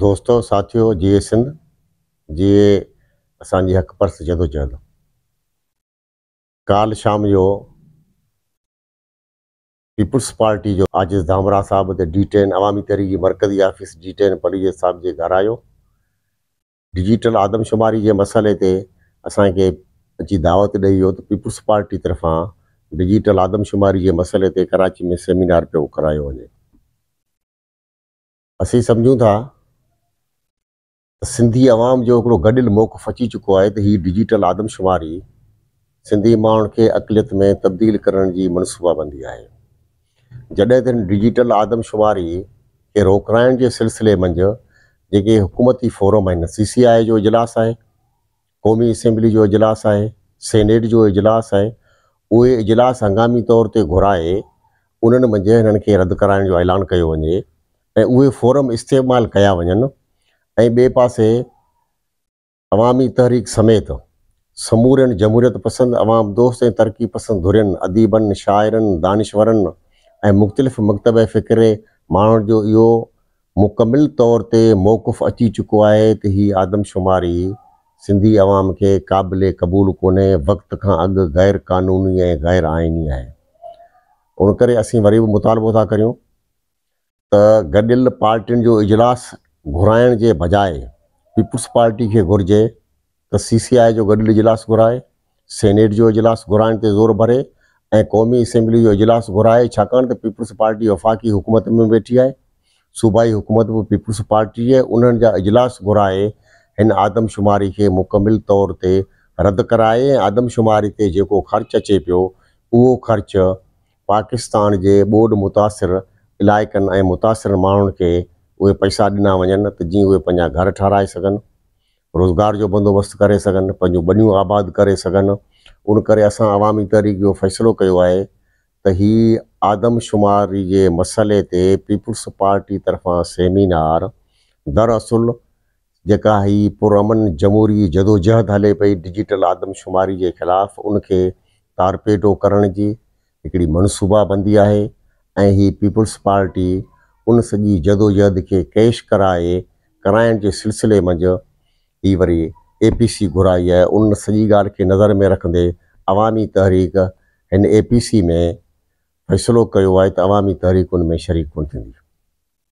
दोस्तों साथियों जी सिंध जीए असि हक़ परस जदोजहद कल शाम जो पीपुल्स पार्टी जो आजिज़ धामरा साहब के डी टेन अवामी तहरीक मरकजी ऑफ़िस डी टेन पलीज साहब के घर आयो डिजिटल आदमशुमारी के मसले से असके अची दावत दई वियो त पार्टी तरफा डिजिटल आदमशुमारी के मसले से कराची में सेमिनार पे करायो वे असीं समझू था सिंधी आवाम जो हिकिड़ो गॾियल मौक़ो फ़ची चुको आहे त हीअ डिजिटल आदमशुमारी सिंधी माण्हुनि खे अक़लियत में तब्दील करण जी मनसूबाबंदी आहे जॾहिं त डिजिटल आदमशुमारी खे रोकराइण जे सिलसिले मंझि जेके हुकूमती फोरम आहिनि सी सी आई जो इजलासु आहे क़ौमी असेंबली जो इजलासु आहे सेनेट जो इजलासु आहे उहे इजलास हंगामी तौर ते घुराए उन्हनि मंझि हिननि खे रद्द कराइण जो ऐलान कयो वञे ऐं उहे फोरम इस्तेमालु कया वञनि અહીં બે પાસે અવામી તહરીક સમેત સમૂરન જમૂરિયત પસંદ અવામ દોસ્ત ऐं तरक़ी पसंदि धुरियनि अदीबनि शाइरनि दानिश्वरनि ऐं मुख़्तलिफ़ मकतब फ़िक्रे मान जो यो मुकमिल तौर ते मौक़ुफ़ अची चुको है तो हीअ आदमशुमारी सिंधी अवाम के क़ाबिल क़बूल को वक़्त का अग गैर क़ानूनी है गैर आइनी है उनकर करे वरी मुतालबो था करूँ त गॾियल पार्टियुनि जो इजलास घुराइण के बजाय पीपुल्स पार्टी के घुरिजे त सी सी आई जो गॾियल इजलास घुराए सेनेट जो इजलास घुराइण ते ज़ोर भरे ऐं क़ौमी असेंबली जो इजलास घुराए छाकाणि पीपुल्स पार्टी वफ़ाक़ी हुकूमत में वेठी है सूबाई हुकूमत भी पीपुल्स पार्टी आहे उन्हनि जा इजलास घुराए हिन आदमशुमारी के मुकमिल तौर ते रद्द कराए आदमशुमारी ते जेको ख़र्चु अचे पो उहो खर्च पाकिस्तान के बोड मुतासर इलाइक़नि ऐं मुतासिर माण्हुनि उहे पैसा ॾिना वञनि त जीअं उहे पंहिंजा घर ठाराए सघनि रोज़गार जो बंदोबस्तु करे सघनि पंहिंजूं ॿनियूं आबाद करे सघनि उन करे असां अवामी तहरीक जो फ़ैसिलो कयो आहे त हीअ आदमशुमारी जे मसइले ते पीपुल्स पार्टी तरफ़ां सेमिनार दरअसल जेका ही पुरअमन जमहूरी जदोजहद हले पई डिजिटल आदमशुमारी जे ख़िलाफ़ उनखे तारपेटो करण जी हिकिड़ी मनसूबाबंदी आहे ऐं हीअ पीपुल्स पार्टी उन सॼी जदोजहद के कैश कराए कराइण जे सिलसिले मंझ ई वरी एपीसी घुराई है उन सॼी गाल खे नज़र में रखे अवामी तहरीक इन एपीसी में फैसलो किया आहे त अवामी तहरीक उन में शरीक कोन